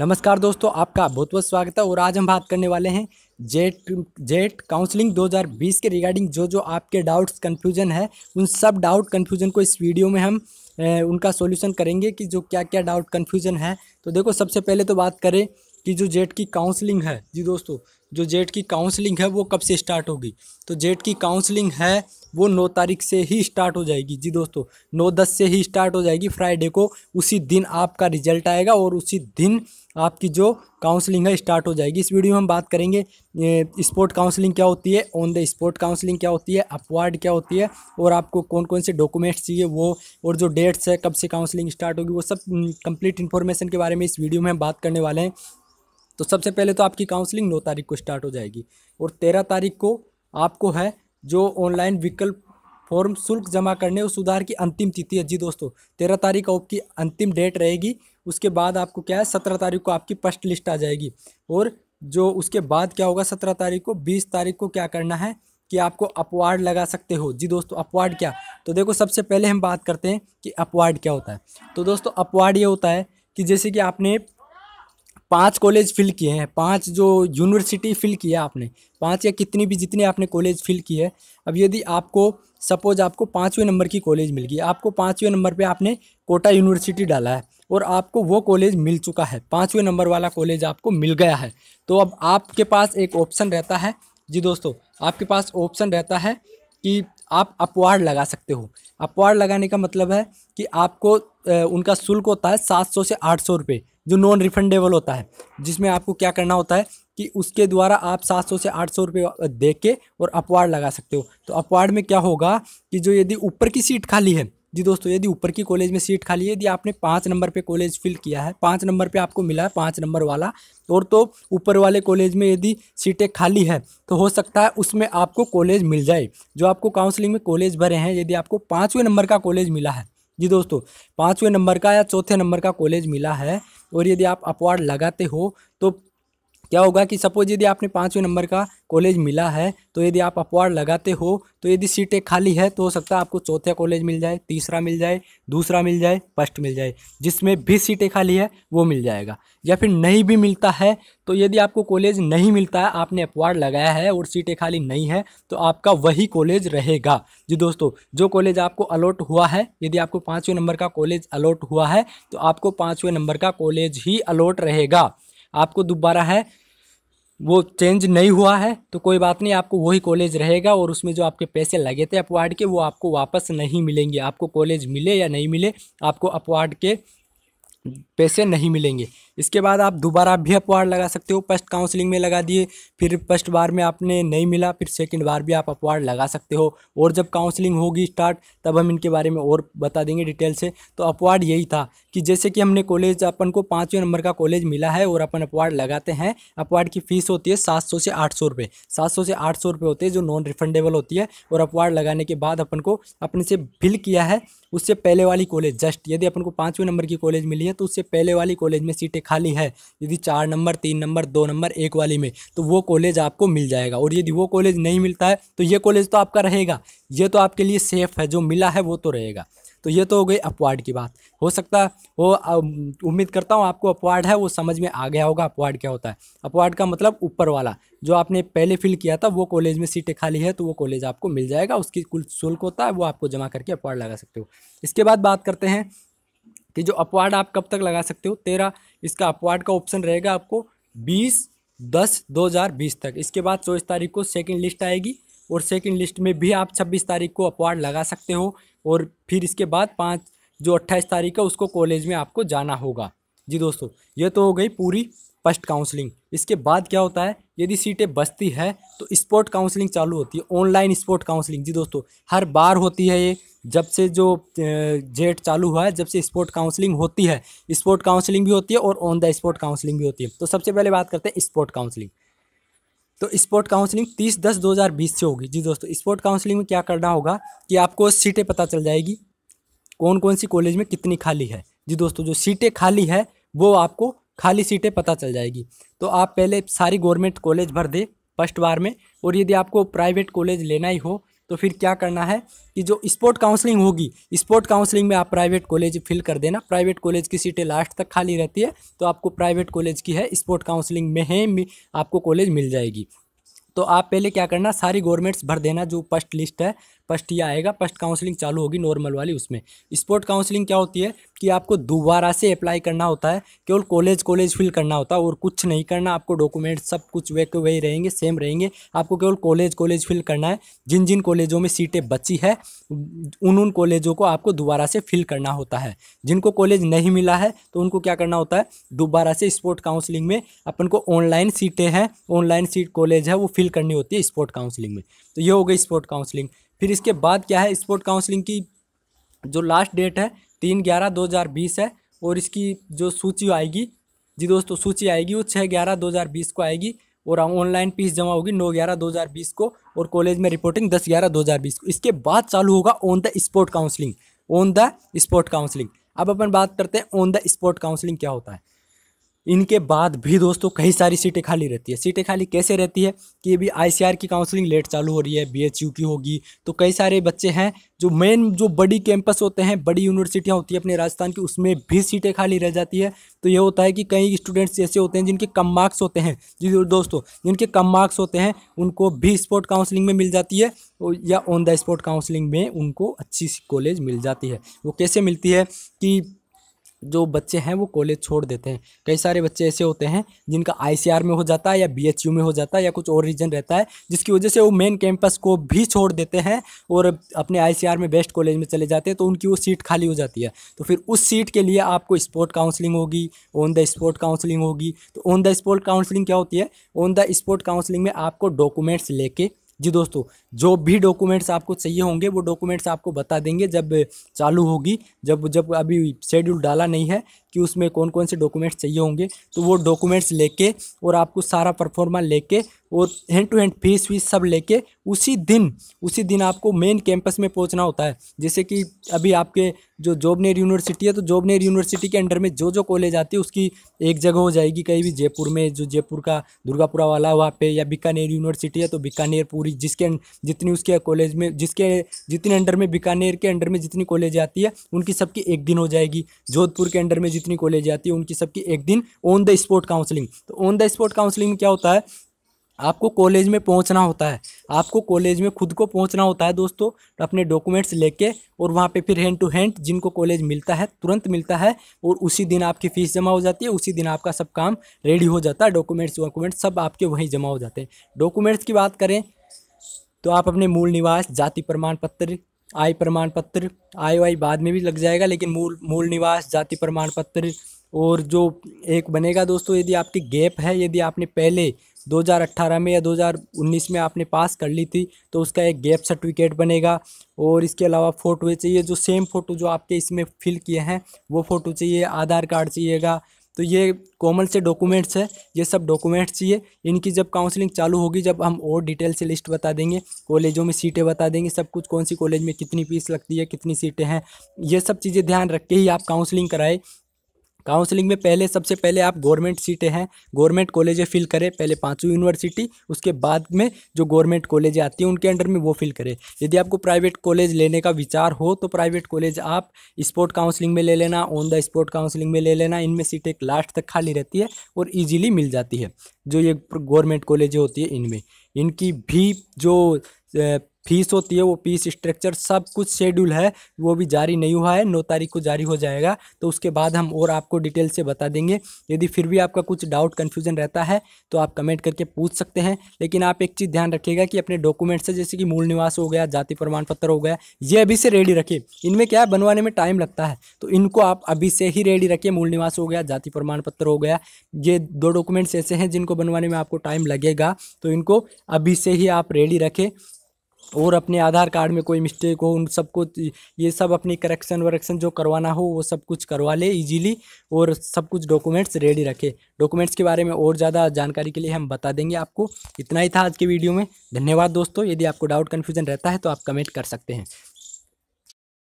नमस्कार दोस्तों आपका बहुत बहुत स्वागत है और आज हम बात करने वाले हैं जेट जेट काउंसलिंग 2020 के रिगार्डिंग जो जो आपके डाउट्स कन्फ्यूजन है उन सब डाउट कन्फ्यूजन को इस वीडियो में हम ए, उनका सॉल्यूशन करेंगे कि जो क्या क्या डाउट कन्फ्यूजन है तो देखो सबसे पहले तो बात करें कि जो जेट की काउंसलिंग है जी दोस्तों जो जेट की काउंसलिंग है वो कब से स्टार्ट होगी तो जेट की काउंसलिंग है वो नौ तारीख से ही स्टार्ट हो जाएगी जी दोस्तों नौ दस से ही स्टार्ट हो जाएगी फ्राइडे को उसी दिन आपका रिजल्ट आएगा और उसी दिन आपकी जो काउंसलिंग है स्टार्ट हो जाएगी इस वीडियो में हम बात करेंगे स्पोर्ट काउंसलिंग क्या होती है ऑन द स्पोर्ट काउंसलिंग क्या होती है अपवार्ड क्या होती है और आपको कौन कौन से डॉक्यूमेंट्स चाहिए वो और जो डेट्स है कब से काउंसलिंग स्टार्ट होगी वो सब कंप्लीट इन्फॉर्मेशन के बारे में इस वीडियो में हम बात करने वाले हैं तो सबसे पहले तो आपकी काउंसलिंग नौ तारीख को स्टार्ट हो जाएगी और तेरह तारीख को आपको है जो ऑनलाइन विकल्प फॉर्म शुल्क जमा करने और सुधार की अंतिम तिथि है जी दोस्तों तेरह तारीख आपकी अंतिम डेट रहेगी उसके बाद आपको क्या है सत्रह तारीख को आपकी फर्स्ट लिस्ट आ जाएगी और जो उसके बाद क्या होगा सत्रह तारीख को बीस तारीख को क्या करना है कि आपको अपवार्ड लगा सकते हो जी दोस्तों अपवार्ड क्या तो देखो सबसे पहले हम बात करते हैं कि अपवार्ड क्या होता है तो दोस्तों अपवार्ड ये होता है कि जैसे कि आपने पांच कॉलेज फिल किए हैं पांच जो यूनिवर्सिटी फिल की है आपने पांच या कितनी भी जितनी आपने कॉलेज फिल की है अब यदि आपको सपोज आपको पाँचवें नंबर की कॉलेज मिल गई आपको पाँचवें नंबर पर आपने कोटा यूनिवर्सिटी डाला है और आपको वो कॉलेज मिल चुका है पाँचवें नंबर वाला कॉलेज आपको मिल गया है तो अब आपके पास एक ऑप्शन रहता है जी दोस्तों आपके पास ऑप्शन रहता है कि आप अपवार्ड लगा सकते हो अपवार्ड लगाने का मतलब है कि आपको उनका शुल्क होता है सात सौ से आठ सौ रुपये जो नॉन रिफंडेबल होता है जिसमें आपको क्या करना होता है कि उसके द्वारा आप सात सौ से आठ सौ रुपये दे के और अपवार्ड लगा सकते हो तो अपवार्ड में क्या होगा कि जो यदि ऊपर की सीट खाली है जी दोस्तों यदि ऊपर की कॉलेज में सीट खाली है यदि आपने पाँच नंबर पर कॉलेज फिल किया है पाँच नंबर पर आपको मिला है पाँच नंबर वाला और तो ऊपर वाले कॉलेज में यदि सीटें खाली है तो हो सकता है उसमें आपको कॉलेज मिल जाए जो आपको काउंसलिंग में कॉलेज भरे हैं यदि आपको पाँचवें नंबर का कॉलेज मिला है जी दोस्तों पाँचवें नंबर का या चौथे नंबर का कॉलेज मिला है और यदि आप अपवार्ड लगाते हो तो क्या होगा कि सपोज यदि आपने पाँचवें नंबर का कॉलेज मिला है तो यदि आप अपवार्ड लगाते हो तो यदि सीटें खाली है तो हो सकता है आपको चौथे कॉलेज मिल जाए तीसरा मिल जाए दूसरा मिल जाए फर्स्ट मिल जाए जिसमें भी सीटें खाली है वो मिल जाएगा या फिर नहीं भी मिलता है तो यदि आपको कॉलेज नहीं मिलता है आपने अपवार्ड लगाया है और सीटें खाली नहीं है तो आपका वही कॉलेज रहेगा जी दोस्तों जो कॉलेज आपको अलॉट हुआ है यदि आपको पाँचवें नंबर का कॉलेज अलॉट हुआ है तो आपको पाँचवें नंबर का कॉलेज ही अलॉट रहेगा आपको दोबारा है वो चेंज नहीं हुआ है तो कोई बात नहीं आपको वही कॉलेज रहेगा और उसमें जो आपके पैसे लगे थे अपवार्ड के वो आपको वापस नहीं मिलेंगे आपको कॉलेज मिले या नहीं मिले आपको अपवार्ड के पैसे नहीं मिलेंगे इसके बाद आप दोबारा भी अपवार्ड लगा सकते हो फर्स्ट काउंसलिंग में लगा दिए फिर फर्स्ट बार में आपने नहीं मिला फिर सेकेंड बार भी आप अपवार्ड लगा सकते हो और जब काउंसलिंग होगी स्टार्ट तब हम इनके बारे में और बता देंगे डिटेल से तो अपवार्ड यही था कि जैसे कि हमने कॉलेज अपन को पाँचवें नंबर का कॉलेज मिला है और अपन अपवार्ड लगाते हैं अपवार्ड की फ़ीस होती है सात सौ से आठ सौ रुपये सात सौ से आठ सौ रुपये होते हैं जो नॉन रिफंडेबल होती है और अपवार्ड लगाने के बाद अपन को अपने से फिल किया है उससे पहले वाली कॉलेज जस्ट यदि अपन को पाँचवें नंबर की कॉलेज मिली है तो उससे पहले वाली कॉलेज में सीटें खाली है यदि चार नंबर तीन नंबर दो नंबर एक वाली में तो वो कॉलेज आपको मिल जाएगा और यदि वो कॉलेज नहीं मिलता है तो ये कॉलेज तो आपका रहेगा ये तो आपके लिए सेफ़ है जो मिला है वो तो रहेगा तो ये तो हो गई अपवार्ड की बात हो सकता है वो उम्मीद करता हूँ आपको अपवार्ड है वो समझ में आ गया होगा अपवार्ड क्या होता है अपवार्ड का मतलब ऊपर वाला जो आपने पहले फिल किया था वो कॉलेज में सीटें खाली है तो वो कॉलेज आपको मिल जाएगा उसकी कुल शुल्क होता है वो आपको जमा करके अपवार्ड लगा सकते हो इसके बाद बात करते हैं कि जो अपवाड आप कब तक लगा सकते हो तेरह इसका अपवाड का ऑप्शन रहेगा आपको बीस दस दो हज़ार बीस तक इसके बाद चौबीस तारीख को सेकेंड लिस्ट आएगी और सेकेंड लिस्ट में भी आप छब्बीस तारीख को अपवाड लगा सकते हो और फिर इसके बाद पाँच जो अट्ठाईस तारीख है उसको कॉलेज में आपको जाना होगा जी दोस्तों ये तो हो गई पूरी फर्स्ट काउंसलिंग इसके बाद क्या होता है यदि सीटें बचती है तो स्पोर्ट काउंसलिंग चालू होती है ऑनलाइन स्पोर्ट काउंसलिंग जी दोस्तों हर बार होती है ये जब से जो जेट चालू हुआ है जब से स्पोर्ट काउंसलिंग होती है स्पोर्ट काउंसलिंग भी होती है और ऑन द स्पोर्ट काउंसलिंग भी होती है तो सबसे पहले बात करते हैं स्पोर्ट काउंसलिंग तो स्पोर्ट काउंसलिंग तीस दस दो हज़ार बीस से होगी जी दोस्तों स्पोर्ट काउंसलिंग में क्या करना होगा कि आपको सीटें पता चल जाएगी कौन कौन सी कॉलेज में कितनी खाली है जी दोस्तों जो सीटें खाली है वो आपको खाली सीटें पता चल जाएगी तो आप पहले सारी गवर्नमेंट कॉलेज भर दें फर्स्ट बार में और यदि आपको प्राइवेट कॉलेज लेना ही हो तो फिर क्या करना है कि जो स्पोर्ट काउंसलिंग होगी स्पोर्ट काउंसलिंग में आप प्राइवेट कॉलेज फिल कर देना प्राइवेट कॉलेज की सीटें लास्ट तक खाली रहती है तो आपको प्राइवेट कॉलेज की है स्पोर्ट काउंसलिंग में है आपको कॉलेज मिल जाएगी तो आप पहले क्या करना सारी गवर्नमेंट्स भर देना जो फर्स्ट लिस्ट है फर्स्ट ये आएगा फर्स्ट काउंसलिंग चालू होगी नॉर्मल वाली उसमें स्पोर्ट काउंसलिंग क्या होती है कि आपको दोबारा से अप्लाई करना होता है केवल कॉलेज कॉलेज फिल करना होता है और कुछ नहीं करना आपको डॉक्यूमेंट सब कुछ वे के वही रहेंगे सेम रहेंगे आपको केवल कॉलेज कॉलेज फिल करना है जिन जिन कॉलेजों में सीटें बची है उन उन कॉलेजों को आपको दोबारा से फिल करना होता है जिनको कॉलेज नहीं मिला है तो उनको क्या करना होता है दोबारा से स्पोर्ट काउंसलिंग में अपन को ऑनलाइन सीटें हैं ऑनलाइन सीट कॉलेज है वो फिल करनी होती है स्पोर्ट काउंसलिंग में तो ये हो गई स्पोर्ट काउंसलिंग फिर इसके बाद क्या है स्पोर्ट काउंसलिंग की जो लास्ट डेट है तीन ग्यारह दो हज़ार बीस है और इसकी जो सूची आएगी जी दोस्तों सूची आएगी वो छः ग्यारह दो हज़ार बीस को आएगी और ऑनलाइन फीस जमा होगी नौ ग्यारह दो हज़ार बीस को और कॉलेज में रिपोर्टिंग दस ग्यारह दो हज़ार बीस को इसके बाद चालू होगा on the spot counselling on the spot counselling अब अपन बात करते हैं ऑन द स्पोर्ट काउंसलिंग क्या होता है इनके बाद भी दोस्तों कई सारी सीटें खाली रहती है सीटें खाली कैसे रहती है कि अभी आई की काउंसलिंग लेट चालू हो रही है बी की होगी तो कई सारे बच्चे हैं जो मेन जो बड़ी कैंपस होते हैं बड़ी यूनिवर्सिटियाँ होती है अपने राजस्थान की उसमें भी सीटें खाली रह जाती है तो ये होता है कि कई स्टूडेंट्स ऐसे होते हैं जिनके कम मार्क्स होते हैं जी दोस्तों जिनके कम मार्क्स होते हैं उनको भी स्पोर्ट काउंसलिंग में मिल जाती है या ऑन द स्पॉट काउंसलिंग में उनको अच्छी कॉलेज मिल जाती है वो कैसे मिलती है कि जो बच्चे हैं वो कॉलेज छोड़ देते हैं कई सारे बच्चे ऐसे होते हैं जिनका आईसीआर में हो जाता है या बीएचयू में हो जाता है या कुछ और रीजन रहता है जिसकी वजह से वो मेन कैंपस को भी छोड़ देते हैं और अपने आईसीआर में बेस्ट कॉलेज में चले जाते हैं तो उनकी वो सीट खाली हो जाती है तो फिर उस सीट के लिए आपको स्पोर्ट काउंसलिंग होगी ऑन द स्पोर्ट काउंसलिंग होगी तो ऑन द स्पोर्ट काउंसलिंग क्या होती है ऑन द स्पोर्ट काउंसलिंग में आपको डॉक्यूमेंट्स लेके जी दोस्तों जो भी डॉक्यूमेंट्स आपको चाहिए होंगे वो डॉक्यूमेंट्स आपको बता देंगे जब चालू होगी जब जब अभी शेड्यूल डाला नहीं है कि उसमें कौन कौन से डॉक्यूमेंट्स चाहिए होंगे तो वो डॉक्यूमेंट्स लेके और आपको सारा परफॉर्मा लेके और हैंड टू हैंड फीस वीस सब लेके उसी दिन उसी दिन आपको मेन कैंपस में पहुंचना होता है जैसे कि अभी आपके जो जोबनेर यूनिवर्सिटी है तो जोबनेर यूनिवर्सिटी के अंडर में जो जो कॉलेज आती है उसकी एक जगह हो जाएगी कहीं भी जयपुर में जो जयपुर का दुर्गापुरा वाला वहाँ पे या बीकानेर यूनिवर्सिटी है तो बीकानेर पूरी जिसके अं-, जितनी उसके कॉलेज में जिसके जितने अंडर में बीकानेर के अंडर में जितनी कॉलेज आती है उनकी सबकी एक दिन हो जाएगी जोधपुर के अंडर में जितनी कॉलेज आती है उनकी सबकी एक दिन ऑन द स्पॉट काउंसलिंग तो ऑन द स्पॉट काउंसलिंग क्या होता है आपको कॉलेज में पहुंचना होता है आपको कॉलेज में खुद को पहुंचना होता है दोस्तों अपने डॉक्यूमेंट्स लेके और वहाँ पे फिर हैंड टू हैंड जिनको कॉलेज मिलता है तुरंत मिलता है और उसी दिन आपकी फ़ीस जमा हो जाती है उसी दिन आपका सब काम रेडी हो जाता है डॉक्यूमेंट्स वॉक्यूमेंट्स सब आपके वहीं जमा हो जाते हैं डॉक्यूमेंट्स की बात करें तो आप अपने मूल निवास जाति प्रमाण पत्र आय प्रमाण पत्र आय वाई बाद में भी लग जाएगा लेकिन मूल मूल निवास जाति प्रमाण पत्र और जो एक बनेगा दोस्तों यदि आपकी गैप है यदि आपने पहले 2018 में या 2019 में आपने पास कर ली थी तो उसका एक गैप सर्टिफिकेट बनेगा और इसके अलावा फ़ोटो चाहिए जो सेम फ़ोटो जो आपके इसमें फिल किए हैं वो फ़ोटो चाहिए आधार कार्ड चाहिएगा तो ये कॉमन से डॉक्यूमेंट्स है ये सब डॉक्यूमेंट्स चाहिए इनकी जब काउंसलिंग चालू होगी जब हम और डिटेल से लिस्ट बता देंगे कॉलेजों में सीटें बता देंगे सब कुछ कौन सी कॉलेज में कितनी फीस लगती है कितनी सीटें हैं ये सब चीज़ें ध्यान रख के ही आप काउंसलिंग कराए काउंसलिंग में पहले सबसे पहले आप गवर्नमेंट सीटें हैं गवर्नमेंट कॉलेजें फिल करें पहले पाँचवीं यूनिवर्सिटी उसके बाद में जो गवर्नमेंट कॉलेज आती हैं उनके अंडर में वो फिल करें यदि आपको प्राइवेट कॉलेज लेने का विचार हो तो प्राइवेट कॉलेज आप स्पोर्ट काउंसलिंग में ले लेना ऑन द स्पोर्ट काउंसलिंग में ले लेना इनमें सीटें एक लास्ट तक खाली रहती है और ईजिली मिल जाती है जो ये गवर्नमेंट कॉलेज होती है इनमें इनकी भी जो फीस होती है वो फीस स्ट्रक्चर सब कुछ शेड्यूल है वो भी जारी नहीं हुआ है नौ तारीख को जारी हो जाएगा तो उसके बाद हम और आपको डिटेल से बता देंगे यदि फिर भी आपका कुछ डाउट कन्फ्यूजन रहता है तो आप कमेंट करके पूछ सकते हैं लेकिन आप एक चीज़ ध्यान रखिएगा कि अपने डॉक्यूमेंट्स से जैसे कि मूल निवास हो गया जाति प्रमाण पत्र हो गया ये अभी से रेडी रखें इनमें क्या है बनवाने में टाइम लगता है तो इनको आप अभी से ही रेडी रखिए मूल निवास हो गया जाति प्रमाण पत्र हो गया ये दो डॉक्यूमेंट्स ऐसे हैं जिनको बनवाने में आपको टाइम लगेगा तो इनको अभी से ही आप रेडी रखें और अपने आधार कार्ड में कोई मिस्टेक हो उन सबको ये सब अपनी करेक्शन वरेक्शन जो करवाना हो वो सब कुछ करवा ले इजीली और सब कुछ डॉक्यूमेंट्स रेडी रखे डॉक्यूमेंट्स के बारे में और ज़्यादा जानकारी के लिए हम बता देंगे आपको इतना ही था आज के वीडियो में धन्यवाद दोस्तों यदि आपको डाउट कन्फ्यूजन रहता है तो आप कमेंट कर सकते हैं